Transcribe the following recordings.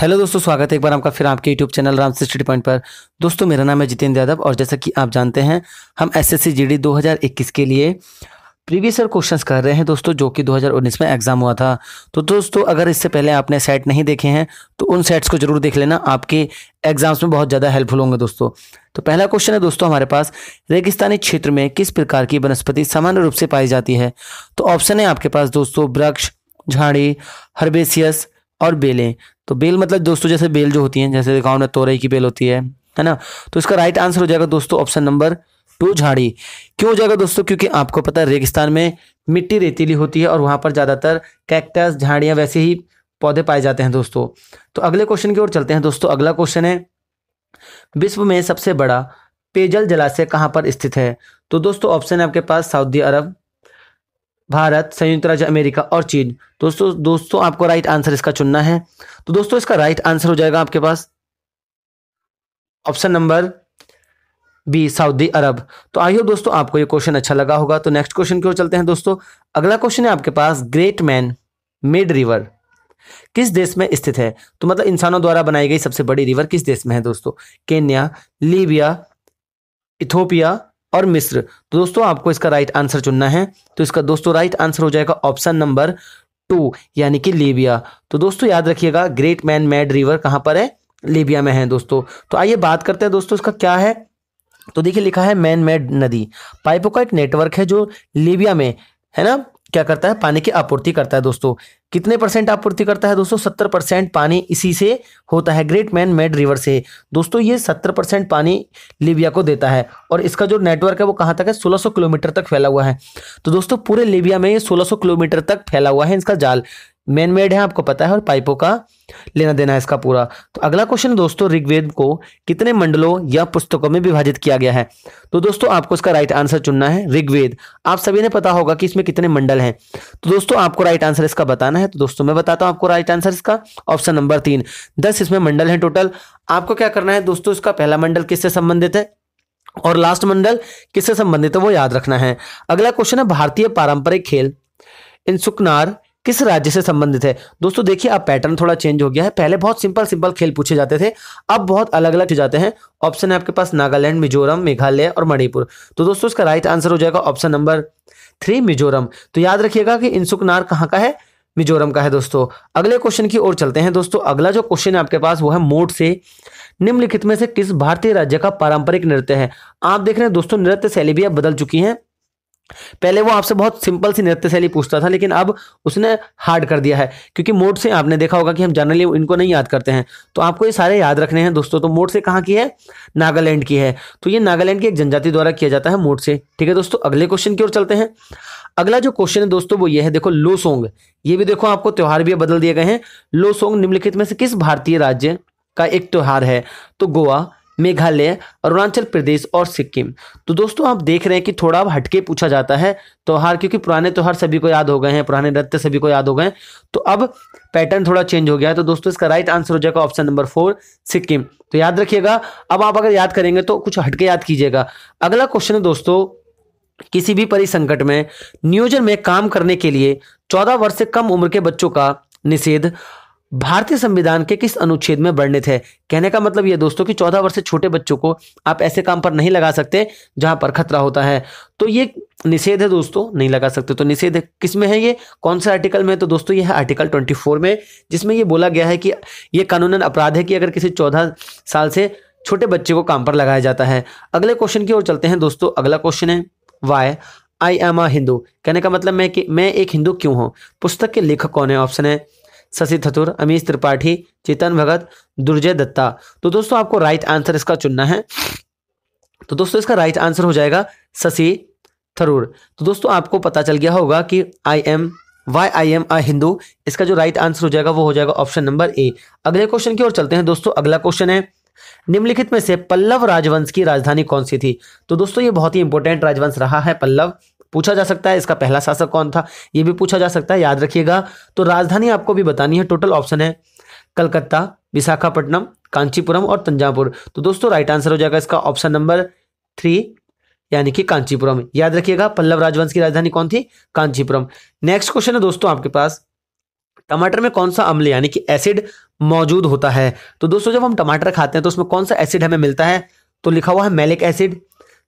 hello दोस्तों स्वागत है एक बार आपका फिर आपके YouTube channel Ram sixty point पर दोस्तों मेरा नाम है जितेंद्र यादव और जैसा कि आप जानते हैं हम एसएससी जीडी 2021 के लिए प्रीवियस ईयर क्वेश्चंस कर रहे हैं दोस्तों जो कि 2019 में एग्ज़ाम हुआ था तो दोस्तों अगर इससे पहले आपने सेट नहीं देखे हैं तो उन सेट्स को जरूर देख लेना आपके एग्ज़ाम्स में बहुत ज़्यादा हेल्पफुल होंगे दोस्तों तो पहला क्वेश्चन है दोस्तों हमारे पास रेगिस्तानी क्षेत्र में किस प्रकार की वनस्पति सामान्य रूप से पाई जाती है तो ऑप्शन है आपके पास दोस्तों वृक्ष झाड़ी हर्बेसियस और बेलें तो बेल मतलब दोस्तों जैसे बेल जो होती हैं जैसे दिखाओ ना तोरई की बेल होती है है ना तो इसका राइट आंसर हो जाएगा दोस्तों ऑप्शन नंबर टू झाड़ी क्यों हो जाएगा दोस्तों क्योंकि आपको पता है रेगिस्तान में मिट्टी रेतीली होती है और वहाँ पर ज़्यादातर कैक्टस झाड़ियाँ वैसे ही पौधे पाए जाते हैं दोस्तों तो अगले क्वेश्चन की ओर चलते हैं दोस्तों अगला क्वेश्चन है विश्व में सबसे बड़ा पेयजल जलाशय कहाँ पर स्थित है तो दोस्तों ऑप्शन है आपके पास सऊदी अरब भारत संयुक्त राज्य अमेरिका और चीन दोस्तों दोस्तों आपको राइट आंसर इसका चुनना है तो दोस्तों इसका राइट आंसर हो जाएगा आपके पास option number B Saudi Arab तो आई दोस्तों आपको ये क्वेश्चन अच्छा लगा होगा तो नेक्स्ट क्वेश्चन की ओर चलते हैं दोस्तों अगला क्वेश्चन है आपके पास ग्रेट मैन मिड रिवर किस देश में स्थित है तो मतलब इंसानों द्वारा बनाई गई सबसे बड़ी रिवर किस देश में है दोस्तों केन्या लीबिया इथोपिया और मिस्र तो दोस्तों आपको इसका राइट आंसर चुनना है तो इसका दोस्तों राइट आंसर हो जाएगा ऑप्शन नंबर टू यानी कि लीबिया तो दोस्तों याद रखिएगा ग्रेट मैन मैड रिवर कहाँ पर है लीबिया में है दोस्तों तो आइए बात करते हैं दोस्तों इसका क्या है तो देखिए लिखा है मैन मेड नदी पाइपों का एक नेटवर्क है जो लीबिया में है ना क्या करता है पानी की आपूर्ति करता है दोस्तों कितने परसेंट आपूर्ति करता है दोस्तों सत्तर परसेंट पानी इसी से होता है ग्रेट मैन मेड रिवर से दोस्तों ये सत्तर परसेंट पानी लीबिया को देता है और इसका जो नेटवर्क है वो कहाँ तक है 1600 किलोमीटर तक फैला हुआ है तो दोस्तों पूरे लीबिया में ये 1600 किलोमीटर तक फैला हुआ है इसका जाल मेन मेड है आपको पता है और पाइपों का लेना देना है इसका पूरा तो अगला क्वेश्चन दोस्तों ऋग्वेद को कितने मंडलों या पुस्तकों में विभाजित किया गया है तो दोस्तों आपको इसका राइट आंसर चुनना है ऋग्वेद आप सभी ने पता होगा कि इसमें कितने मंडल हैं तो दोस्तों आपको राइट आंसर इसका बताना है तो दोस्तों मैं बताता हूं आपको राइट आंसर इसका ऑप्शन नंबर तीन दस इसमें मंडल है टोटल आपको क्या करना है दोस्तों इसका पहला मंडल किससे संबंधित है और लास्ट मंडल किससे संबंधित है वो याद रखना है अगला क्वेश्चन है भारतीय पारंपरिक खेल इन सुकनार किस राज्य से संबंधित है दोस्तों देखिए अब पैटर्न थोड़ा चेंज हो गया है पहले बहुत सिंपल सिंपल खेल पूछे जाते थे अब बहुत अलग अलग जाते हैं ऑप्शन है आपके पास नागालैंड मिजोरम मेघालय और मणिपुर तो दोस्तों इसका राइट आंसर हो जाएगा ऑप्शन नंबर थ्री मिजोरम तो याद रखिएगा कि इंसुकनार कहाँ का है मिजोरम का है दोस्तों अगले क्वेश्चन की ओर चलते हैं दोस्तों अगला जो क्वेश्चन है आपके पास वो है मोड से निम्नलिखित में से किस भारतीय राज्य का पारंपरिक नृत्य है आप देख रहे हैं दोस्तों नृत्य शैली भी अब बदल चुकी हैं पहले वो आपसे बहुत सिंपल सी नृत्य शैली पूछता था लेकिन अब उसने हार्ड कर दिया है क्योंकि मोड से आपने देखा होगा कि हम जनरली इनको नहीं याद करते हैं तो आपको ये सारे याद रखने हैं दोस्तों तो मोड से कहाँ की है नागालैंड की है तो ये नागालैंड की एक जनजाति द्वारा किया जाता है मोड से ठीक है दोस्तों अगले क्वेश्चन की ओर चलते हैं अगला जो क्वेश्चन है दोस्तों वो ये है देखो लो सोंग ये भी देखो आपको त्यौहार भी बदल दिए गए हैं लो सोंग निम्नलिखित में से किस भारतीय राज्य का एक त्यौहार है तो गोवा मेघालय अरुणाचल प्रदेश और सिक्किम तो दोस्तों आप देख रहे हैं कि थोड़ा अब हटके पूछा जाता है त्यौहार तो क्योंकि पुराने त्यौहार तो सभी को याद हो गए हैं पुराने नृत्य सभी को याद हो गए तो अब पैटर्न थोड़ा चेंज हो गया है तो दोस्तों इसका राइट आंसर हो जाएगा ऑप्शन नंबर फोर सिक्किम तो याद रखिएगा अब आप अगर याद करेंगे तो कुछ हटके याद कीजिएगा अगला क्वेश्चन है दोस्तों किसी भी परिसंकट में नियोजन में काम करने के लिए चौदह वर्ष से कम उम्र के बच्चों का निषेध भारतीय संविधान के किस अनुच्छेद में वर्णित है कहने का मतलब यह दोस्तों कि चौदह वर्ष से छोटे बच्चों को आप ऐसे काम पर नहीं लगा सकते जहां पर खतरा होता है तो ये निषेध है दोस्तों नहीं लगा सकते तो निषेध किस में है ये कौन सा आर्टिकल में तो दोस्तों ये है आर्टिकल 24 में जिसमें ये बोला गया है कि ये कानूनन अपराध है कि अगर किसी चौदह साल से छोटे बच्चे को काम पर लगाया जाता है अगले क्वेश्चन की ओर चलते हैं दोस्तों अगला क्वेश्चन है why I am a Hindu कहने का मतलब मैं कि मैं एक हिंदू क्यों हूँ पुस्तक के लेखक कौन है ऑप्शन है शशि थतुर अमीश त्रिपाठी चेतन भगत दुर्जय दत्ता तो दोस्तों आपको राइट आंसर इसका चुनना है तो दोस्तों इसका राइट आंसर हो जाएगा शशि थरूर तो दोस्तों आपको पता चल गया होगा कि I am why I am I Hindu इसका जो राइट आंसर हो जाएगा वो हो जाएगा ऑप्शन नंबर ए अगले क्वेश्चन की ओर चलते हैं दोस्तों अगला क्वेश्चन है निम्नलिखित में से पल्लव राजवंश की राजधानी कौन सी थी तो दोस्तों ये बहुत ही इंपॉर्टेंट राजवंश रहा है पल्लव पूछा जा सकता है इसका पहला शासक कौन था यह भी पूछा जा सकता है याद रखिएगा तो राजधानी आपको भी बतानी है टोटल ऑप्शन है कलकत्ता विशाखापट्टनम कांचीपुरम और तंजापुर तो दोस्तों राइट आंसर हो जाएगा इसका ऑप्शन नंबर थ्री यानी कि कांचीपुरम याद रखिएगा पल्लव राजवंश की राजधानी कौन थी कांचीपुरम नेक्स्ट क्वेश्चन है दोस्तों आपके पास टमाटर में कौन सा अम्ल यानी कि एसिड मौजूद होता है तो दोस्तों जब हम टमाटर खाते हैं तो उसमें कौन सा एसिड हमें मिलता है तो लिखा हुआ है malic acid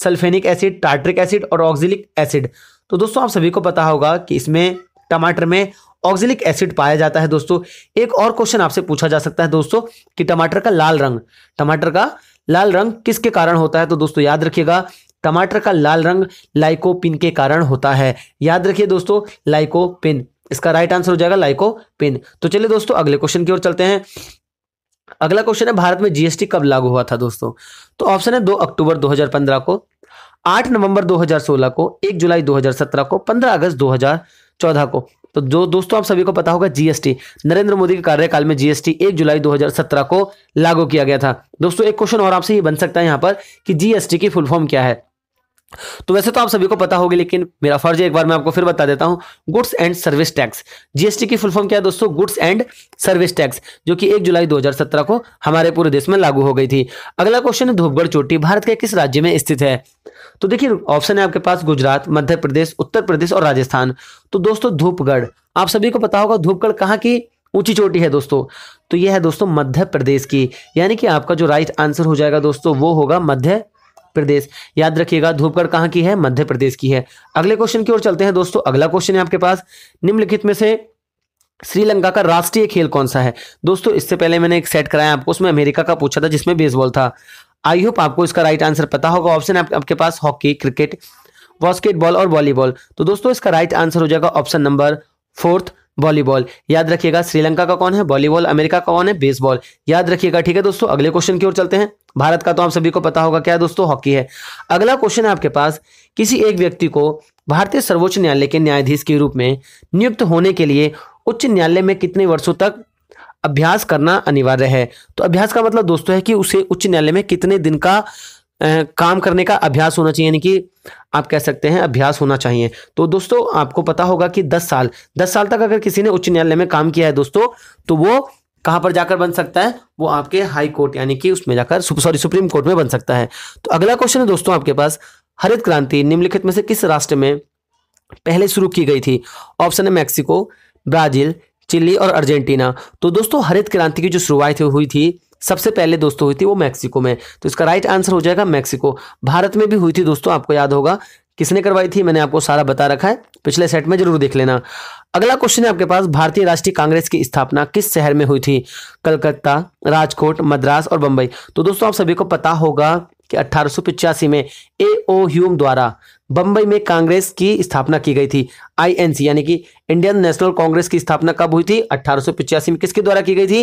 sulfenic acid tartaric acid और ऑक्जिलिक एसिड तो दोस्तों आप सभी को पता होगा कि इसमें टमाटर में ऑक्जिलिक एसिड पाया जाता है दोस्तों एक और क्वेश्चन आपसे पूछा जा सकता है दोस्तों कि टमाटर का लाल रंग टमाटर का लाल रंग किसके कारण होता है तो दोस्तों याद रखिएगा टमाटर का लाल रंग लाइकोपिन के कारण होता है याद रखिए दोस्तों लाइकोपिन इसका राइट आंसर हो जाएगा लाइकोपिन तो चलिए दोस्तों अगले क्वेश्चन की ओर चलते हैं अगला क्वेश्चन है भारत में जीएसटी कब लागू हुआ था दोस्तों तो ऑप्शन है दो अक्टूबर 2015 को आठ नवंबर 2016 को एक जुलाई 2017 को पंद्रह अगस्त 2014 को तो जो दोस्तों आप सभी को पता होगा जीएसटी नरेंद्र मोदी के कार्यकाल में जीएसटी 1 जुलाई 2017 को लागू किया गया था दोस्तों एक क्वेश्चन और आपसे ये बन सकता है यहाँ पर कि जीएसटी की फुल फॉर्म क्या है तो वैसे तो आप सभी को पता होगी लेकिन मेरा फर्ज एक बार मैं आपको फिर बता देता हूं goods and service tax GST की फुल फॉर्म क्या है दोस्तों गुड्स एंड सर्विस टैक्स जो कि एक जुलाई 2017 को हमारे पूरे देश में लागू हो गई थी अगला क्वेश्चन है धूपगढ़ चोटी भारत के किस राज्य में स्थित है तो देखिए ऑप्शन है आपके पास गुजरात मध्य प्रदेश उत्तर प्रदेश और राजस्थान तो दोस्तों धूपगढ़ आप सभी को पता होगा धूपगढ़ कहाँ की ऊंची चोटी है दोस्तों तो यह है दोस्तों मध्य प्रदेश की यानी कि आपका जो राइट आंसर हो जाएगा दोस्तों वो होगा मध्य प्रदेश याद रखिएगा धूपगढ़ कहाँ की है मध्य प्रदेश की है अगले क्वेश्चन की ओर चलते हैं दोस्तों अगला क्वेश्चन है आपके पास निम्नलिखित में से श्रीलंका का राष्ट्रीय खेल कौन सा है दोस्तों इससे पहले मैंने एक सेट कराया आपको उसमें अमेरिका का पूछा था जिसमें बेसबॉल था आई होप आपको इसका राइट आंसर पता होगा ऑप्शन आप, आपके पास हॉकी क्रिकेट बास्केटबॉल और वॉलीबॉल तो दोस्तों इसका राइट आंसर हो जाएगा ऑप्शन नंबर फोर्थ वॉलीबॉल याद रखिएगा श्रीलंका का कौन है वॉलीबॉल अमेरिका का कौन है बेसबॉल याद रखिएगा ठीक है दोस्तों अगले क्वेश्चन की ओर चलते हैं भारत का तो आप सभी को पता होगा क्या दोस्तों हॉकी है अगला क्वेश्चन है आपके पास किसी एक व्यक्ति को भारतीय सर्वोच्च न्यायालय के न्यायाधीश के रूप में नियुक्त होने के लिए उच्च न्यायालय में कितने वर्षों तक अभ्यास करना अनिवार्य है तो अभ्यास का मतलब दोस्तों है कि उसे उच्च न्यायालय में कितने दिन का काम करने का अभ्यास होना चाहिए यानी कि आप कह सकते हैं अभ्यास होना चाहिए तो दोस्तों आपको पता होगा कि 10 साल 10 साल तक अगर किसी ने उच्च न्यायालय में काम किया है दोस्तों तो वो कहाँ पर जाकर बन सकता है वो आपके हाई कोर्ट यानी कि उसमें जाकर सॉरी सुप्रीम कोर्ट में बन सकता है तो अगला क्वेश्चन है दोस्तों आपके पास हरित क्रांति निम्नलिखित में से किस राष्ट्र में पहले शुरू की गई थी ऑप्शन है मैक्सिको ब्राजील चिली और अर्जेंटीना तो दोस्तों हरित क्रांति की जो शुरुआत हुई थी सबसे पहले दोस्तों हुई थी वो मैक्सिको में तो इसका राइट आंसर हो जाएगा मैक्सिको भारत में भी हुई थी दोस्तों आपको याद होगा किसने करवाई थी मैंने आपको सारा बता रखा है पिछले सेट में जरूर देख लेना अगला क्वेश्चन है आपके पास भारतीय राष्ट्रीय कांग्रेस की स्थापना किस शहर में हुई थी कलकत्ता राजकोट मद्रास और बंबई तो दोस्तों आप सभी को पता होगा कि अठारह में ए ओ ह्यूम द्वारा बंबई में कांग्रेस की स्थापना की गई थी आईएनसी यानी कि इंडियन नेशनल कांग्रेस की स्थापना कब हुई थी अठारह में किसके द्वारा की गई थी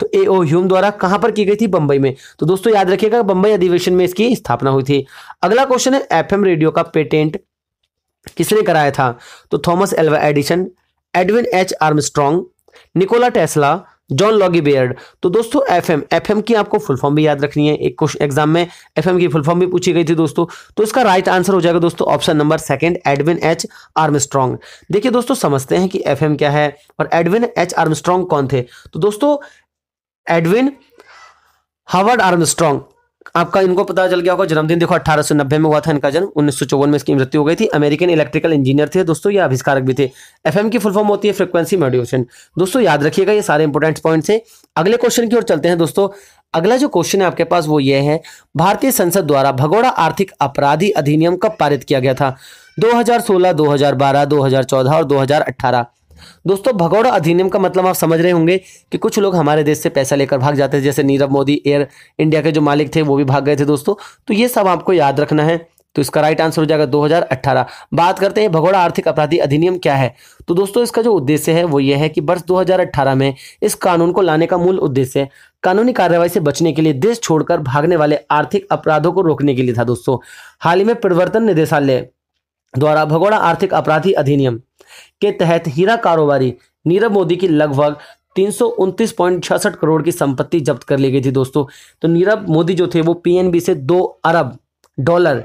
तो ए ओ ह्यूम द्वारा कहां पर की गई थी बंबई में तो दोस्तों याद रखिएगा बंबई अधिवेशन में इसकी स्थापना हुई थी अगला क्वेश्चन है एफएम रेडियो का पेटेंट किसने कराया था तो Thomas Alva Edison Edwin H Armstrong Nikola Tesla John Logie Baird तो दोस्तों एफएम एफएम की आपको फुल फॉर्म भी याद रखनी है एक क्वेश्चन एग्जाम में एफएम की फुल फॉर्म भी पूछी गई थी दोस्तों तो इसका राइट आंसर हो जाएगा दोस्तों option number second Edwin H Armstrong देखिए दोस्तों समझते हैं कि एफएम क्या है और एडविन एच आर्मस्ट्रांग कौन थे तो दोस्तों एडविन हार्वर्ड आर्मस्ट्रॉन्ग आपका इनको पता चल गया होगा जन्मदिन देखो 1890 में हुआ था इनका जन्म उन्नीस में इसकी मृत्यु हो गई थी अमेरिकन इलेक्ट्रिकल इंजीनियर थे दोस्तों ये आविष्कारक भी थे एफएम की फुल फॉर्म होती है फ्रीक्वेंसी मॉड्यूलेशन दोस्तों याद रखिएगा ये सारे इंपॉर्टेंट पॉइंट्स हैं अगले क्वेश्चन की ओर चलते हैं दोस्तों अगला जो क्वेश्चन है आपके पास वो ये है भारतीय संसद द्वारा भगोड़ा आर्थिक अपराधी अधिनियम कब पारित किया गया था दो हजार चौदह और अठारह दोस्तों भगौड़ा अधिनियम का मतलब आप समझ रहे होंगे कि कुछ लोग हमारे देश से पैसा लेकर भाग जाते थे जैसे नीरव मोदी एयर इंडिया के जो मालिक थे वो भी भाग गए थे दोस्तों तो ये सब आपको याद रखना है तो इसका राइट आंसर हो जाएगा 2018 बात करते हैं भगोड़ा आर्थिक अपराधी अधिनियम क्या है तो दोस्तों इसका जो उद्देश्य है वो ये है कि वर्ष 2018 में इस कानून को लाने का मूल उद्देश्य कानूनी कार्रवाई से बचने के लिए देश छोड़कर भागने वाले आर्थिक अपराधों को रोकने के लिए था दोस्तों हाल ही में प्रवर्तन निदेशालय द्वारा भगोड़ा आर्थिक अपराधी अधिनियम के तहत हीरा कारोबारी नीरव मोदी की लगभग तीन करोड़ की संपत्ति जब्त कर ली गई थी दोस्तों तो नीरव मोदी जो थे वो पी से दो अरब डॉलर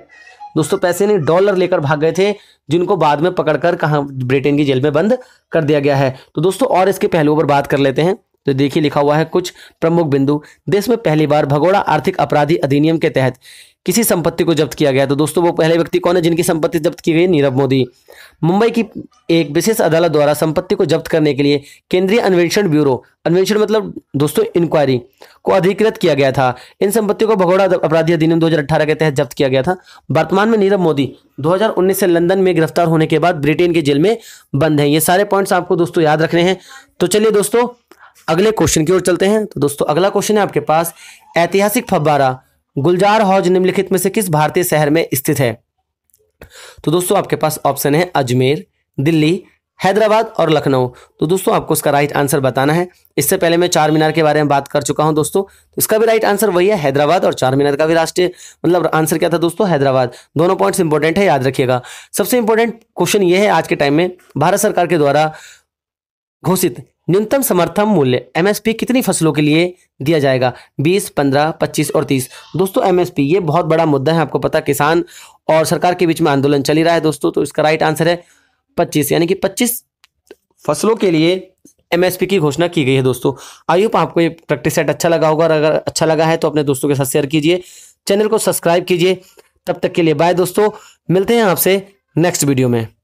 दोस्तों पैसे नहीं डॉलर लेकर भाग गए थे जिनको बाद में पकड़कर कहा ब्रिटेन की जेल में बंद कर दिया गया है तो दोस्तों और इसके पहलुओं पर बात कर लेते हैं तो देखिए लिखा हुआ है कुछ प्रमुख बिंदु देश में पहली बार भगोड़ा आर्थिक अपराधी अधिनियम के तहत किसी संपत्ति को जब्त किया गया तो दोस्तों वो पहले व्यक्ति कौन है जिनकी संपत्ति जब्त की गई नीरव मोदी मुंबई की एक विशेष अदालत द्वारा संपत्ति को जब्त करने के लिए केंद्रीय अन्वेषण ब्यूरो अन्वेषण मतलब दोस्तों इंक्वायरी को अधिकृत किया गया था इन संपत्तियों को भगोड़ा अपराधी अधिनियम 2018 के तहत जब्त किया गया था वर्तमान में नीरव मोदी 2019 से लंदन में गिरफ्तार होने के बाद ब्रिटेन के जेल में बंद है ये सारे पॉइंट्स आपको दोस्तों याद रखने हैं तो चलिए दोस्तों अगले क्वेश्चन की ओर चलते हैं तो दोस्तों अगला क्वेश्चन है आपके पास ऐतिहासिक फब्बारा गुलजार हौज निम्नलिखित में से किस भारतीय शहर में स्थित है तो दोस्तों आपके पास ऑप्शन है अजमेर दिल्ली हैदराबाद और लखनऊ तो दोस्तों आपको इसका राइट आंसर बताना है इससे पहले मैं चार मीनार के बारे में बात कर चुका हूं दोस्तों तो इसका भी राइट आंसर वही है हैदराबाद और चार मीनार का भी राष्ट्रीय मतलब आंसर क्या था दोस्तों हैदराबाद दोनों पॉइंट्स इंपॉर्टेंट है याद रखिएगा सबसे इंपॉर्टेंट क्वेश्चन ये है आज के टाइम में भारत सरकार के द्वारा घोषित न्यूनतम समर्थन मूल्य एमएसपी कितनी फसलों के लिए दिया जाएगा 20, 15, 25 और 30 दोस्तों एमएसपी ये बहुत बड़ा मुद्दा है आपको पता किसान और सरकार के बीच में आंदोलन चल ही रहा है दोस्तों तो इसका राइट आंसर है 25 यानी कि 25 फसलों के लिए एमएसपी की घोषणा की गई है दोस्तों आई होप आपको ये प्रैक्टिस सेट अच्छा लगा होगा और अगर अच्छा लगा है तो अपने दोस्तों के साथ शेयर कीजिए चैनल को सब्सक्राइब कीजिए तब तक के लिए बाय दोस्तों मिलते हैं आपसे नेक्स्ट वीडियो में